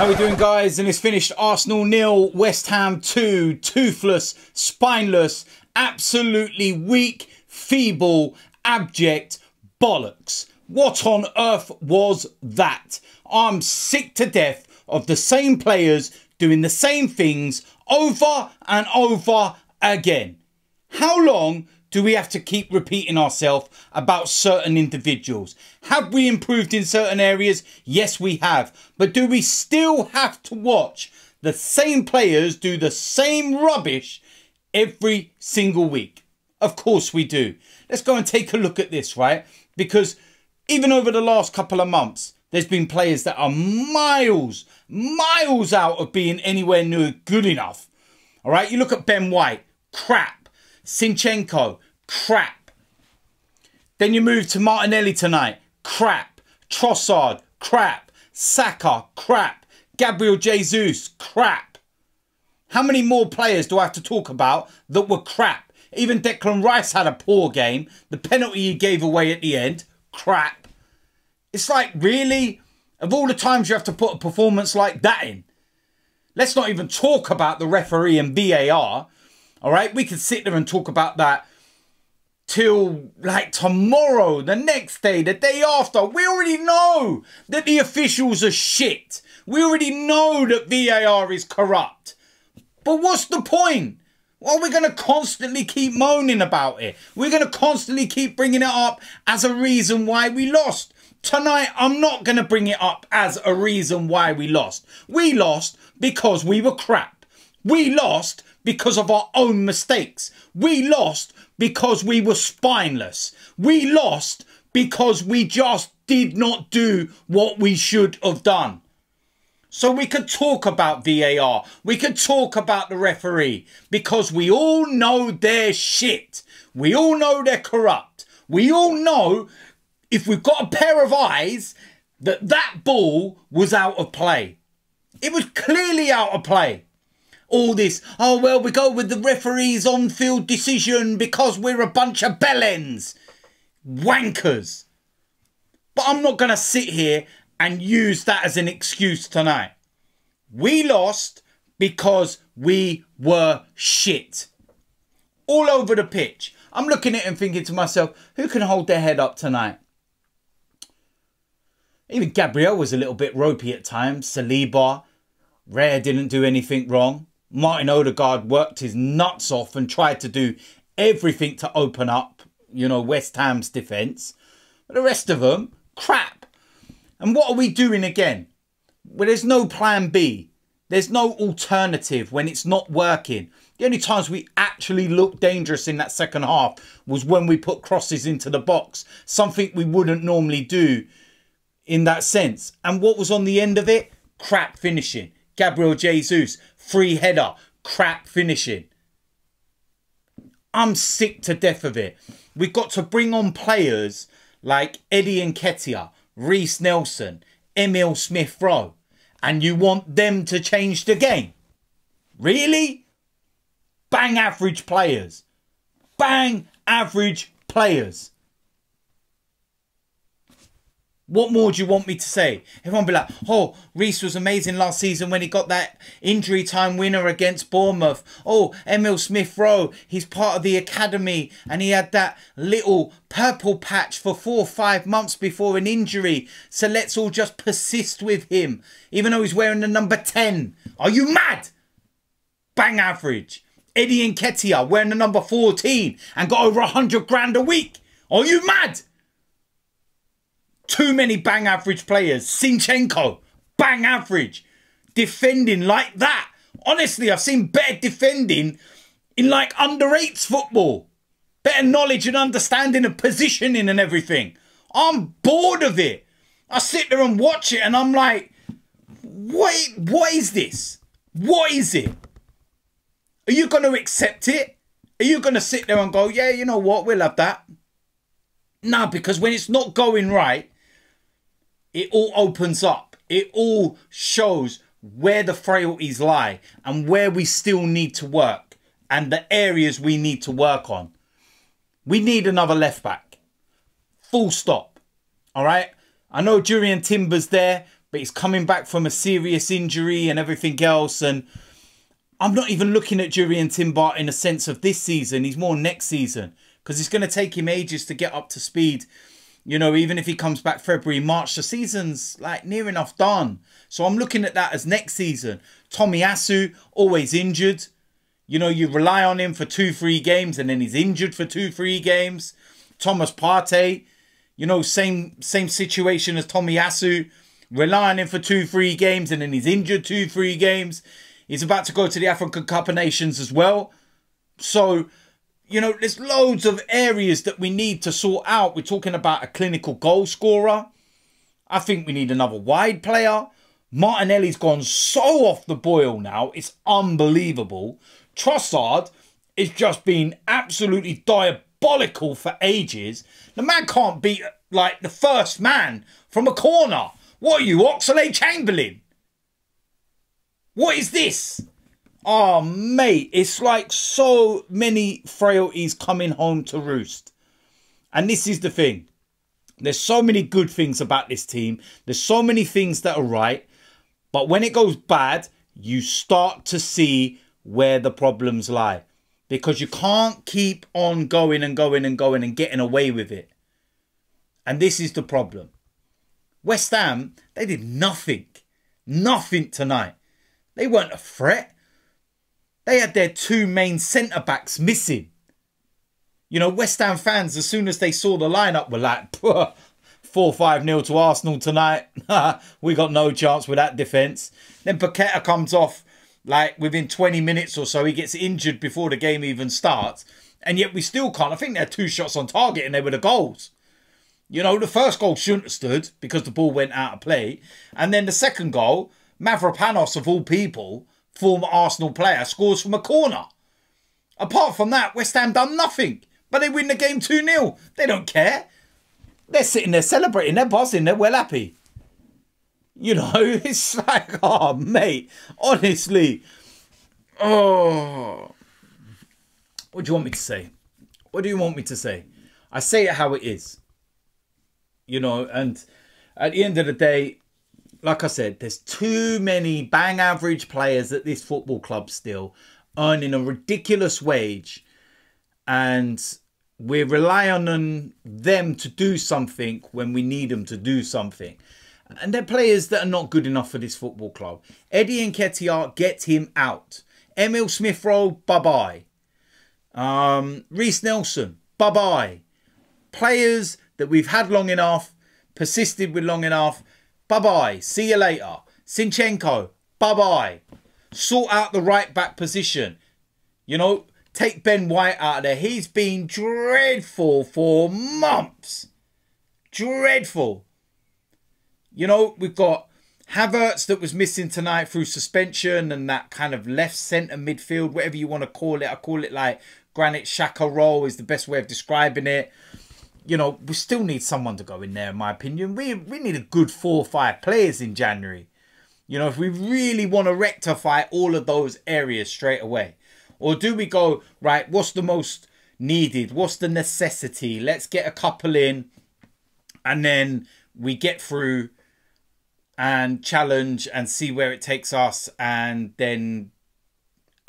How we doing, guys? And it's finished. Arsenal nil, West Ham two. Toothless, spineless, absolutely weak, feeble, abject bollocks. What on earth was that? I'm sick to death of the same players doing the same things over and over again. How long do we have to keep repeating ourselves about certain individuals? Have we improved in certain areas? Yes, we have. But do we still have to watch the same players do the same rubbish every single week? Of course we do. Let's go and take a look at this, right? Because even over the last couple of months, there's been players that are miles, miles out of being anywhere near good enough. All right, you look at Ben White, crap Sinchenko, crap. Then you move to Martinelli tonight, crap. Trossard, crap. Saka, crap. Gabriel Jesus, crap. How many more players do I have to talk about that were crap? Even Declan Rice had a poor game. The penalty he gave away at the end, crap. It's like, really? Of all the times you have to put a performance like that in, let's not even talk about the referee and VAR all right, we can sit there and talk about that till like tomorrow, the next day, the day after. We already know that the officials are shit. We already know that VAR is corrupt. But what's the point? Well, we're going to constantly keep moaning about it. We're going to constantly keep bringing it up as a reason why we lost. Tonight, I'm not going to bring it up as a reason why we lost. We lost because we were crap. We lost because of our own mistakes. We lost because we were spineless. We lost because we just did not do what we should have done. So we could talk about VAR. We could talk about the referee because we all know they're shit. We all know they're corrupt. We all know if we've got a pair of eyes that that ball was out of play. It was clearly out of play all this, oh, well, we go with the referee's on field decision because we're a bunch of bellends. Wankers. But I'm not going to sit here and use that as an excuse tonight. We lost because we were shit. All over the pitch. I'm looking at it and thinking to myself, who can hold their head up tonight? Even Gabriel was a little bit ropey at times. Saliba. Rare didn't do anything wrong. Martin Odegaard worked his nuts off and tried to do everything to open up, you know, West Ham's defence. But the rest of them, crap. And what are we doing again? Well, there's no plan B. There's no alternative when it's not working. The only times we actually looked dangerous in that second half was when we put crosses into the box, something we wouldn't normally do in that sense. And what was on the end of it? Crap finishing. Gabriel Jesus, free header, crap finishing. I'm sick to death of it. We've got to bring on players like Eddie Nketiah, Reese Nelson, Emil Smith Rowe, and you want them to change the game. Really? Bang average players. Bang average players. What more do you want me to say? Everyone be like, oh, Reese was amazing last season when he got that injury time winner against Bournemouth. Oh, Emil Smith Rowe, he's part of the academy and he had that little purple patch for four or five months before an injury. So let's all just persist with him, even though he's wearing the number 10. Are you mad? Bang average. Eddie Nketiah wearing the number 14 and got over 100 grand a week. Are you mad? Too many bang average players. Sinchenko, bang average. Defending like that. Honestly, I've seen better defending in like under eights football. Better knowledge and understanding of positioning and everything. I'm bored of it. I sit there and watch it and I'm like, what, what is this? What is it? Are you going to accept it? Are you going to sit there and go, yeah, you know what, we'll have that? No, because when it's not going right, it all opens up. It all shows where the frailties lie and where we still need to work and the areas we need to work on. We need another left back. Full stop. All right. I know Durian Timber's there, but he's coming back from a serious injury and everything else. And I'm not even looking at Durian Timber in the sense of this season. He's more next season because it's going to take him ages to get up to speed you know, even if he comes back February, March, the season's like near enough done. So I'm looking at that as next season. Tommy Asu, always injured. You know, you rely on him for two, three games and then he's injured for two, three games. Thomas Partey, you know, same same situation as Tommy Asu. Rely on him for two, three games and then he's injured two, three games. He's about to go to the African Cup of Nations as well. So you know, there's loads of areas that we need to sort out. We're talking about a clinical goal scorer. I think we need another wide player. Martinelli's gone so off the boil now. It's unbelievable. Trossard has just been absolutely diabolical for ages. The man can't beat, like, the first man from a corner. What are you, Oxley Chamberlain? What is this? Oh, mate, it's like so many frailties coming home to roost. And this is the thing. There's so many good things about this team. There's so many things that are right. But when it goes bad, you start to see where the problems lie. Because you can't keep on going and going and going and getting away with it. And this is the problem. West Ham, they did nothing. Nothing tonight. They weren't a threat. They had their two main centre backs missing. You know, West Ham fans, as soon as they saw the lineup, were like, 4 5 0 to Arsenal tonight. we got no chance with that defence. Then Paqueta comes off like within 20 minutes or so. He gets injured before the game even starts. And yet we still can't. I think they had two shots on target and they were the goals. You know, the first goal shouldn't have stood because the ball went out of play. And then the second goal, Mavropanos, of all people, former Arsenal player, scores from a corner. Apart from that, West Ham done nothing. But they win the game 2 0. They don't care. They're sitting there celebrating, they're buzzing, they're well happy. You know, it's like, oh, mate, honestly. Oh. What do you want me to say? What do you want me to say? I say it how it is. You know, and at the end of the day, like I said, there's too many bang average players at this football club still earning a ridiculous wage. And we're relying on them to do something when we need them to do something. And they're players that are not good enough for this football club. Eddie and Nketiah, get him out. Emil Smith Rowe, bye bye. Um, Reese Nelson, bye bye. Players that we've had long enough, persisted with long enough, Bye bye. See you later. Sinchenko. Bye bye. Sort out the right back position. You know, take Ben White out of there. He's been dreadful for months. Dreadful. You know, we've got Havertz that was missing tonight through suspension and that kind of left centre midfield, whatever you want to call it. I call it like Granite Shaka role is the best way of describing it you know, we still need someone to go in there, in my opinion. We we need a good four or five players in January. You know, if we really want to rectify all of those areas straight away. Or do we go, right, what's the most needed? What's the necessity? Let's get a couple in and then we get through and challenge and see where it takes us and then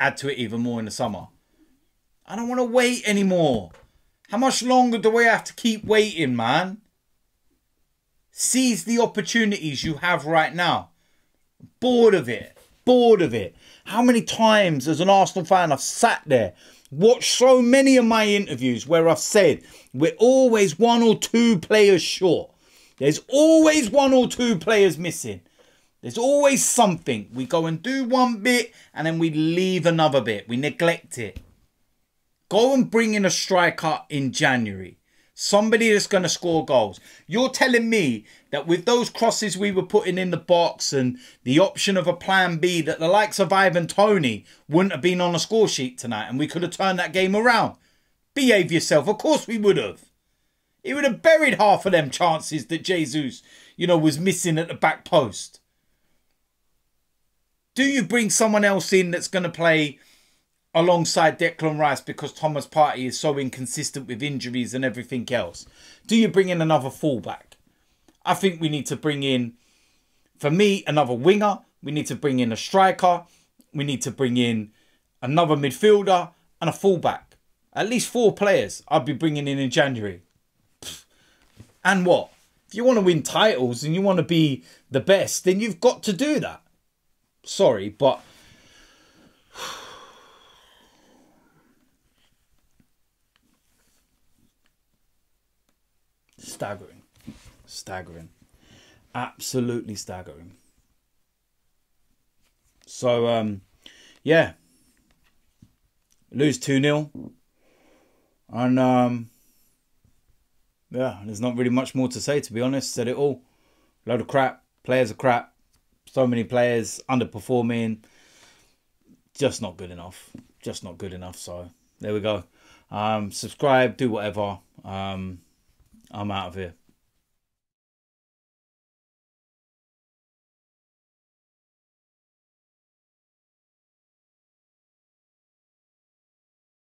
add to it even more in the summer. I don't want to wait anymore. How much longer do we have to keep waiting, man? Seize the opportunities you have right now. Bored of it. Bored of it. How many times as an Arsenal fan I've sat there, watched so many of my interviews where I've said we're always one or two players short. There's always one or two players missing. There's always something. We go and do one bit and then we leave another bit. We neglect it. Go and bring in a striker in January. Somebody that's going to score goals. You're telling me that with those crosses we were putting in the box and the option of a plan B, that the likes of Ivan Tony wouldn't have been on a score sheet tonight and we could have turned that game around. Behave yourself. Of course we would have. He would have buried half of them chances that Jesus, you know, was missing at the back post. Do you bring someone else in that's going to play alongside Declan Rice because Thomas Party is so inconsistent with injuries and everything else? Do you bring in another fullback? I think we need to bring in, for me, another winger. We need to bring in a striker. We need to bring in another midfielder and a fullback. At least four players I'd be bringing in in January. And what? If you want to win titles and you want to be the best, then you've got to do that. Sorry, but staggering, staggering, absolutely staggering. So, um, yeah, lose 2 0. And, um, yeah, there's not really much more to say, to be honest. Said it all. Load of crap. Players are crap. So many players underperforming. Just not good enough. Just not good enough. So, there we go. Um, subscribe, do whatever. Um, I'm out of here.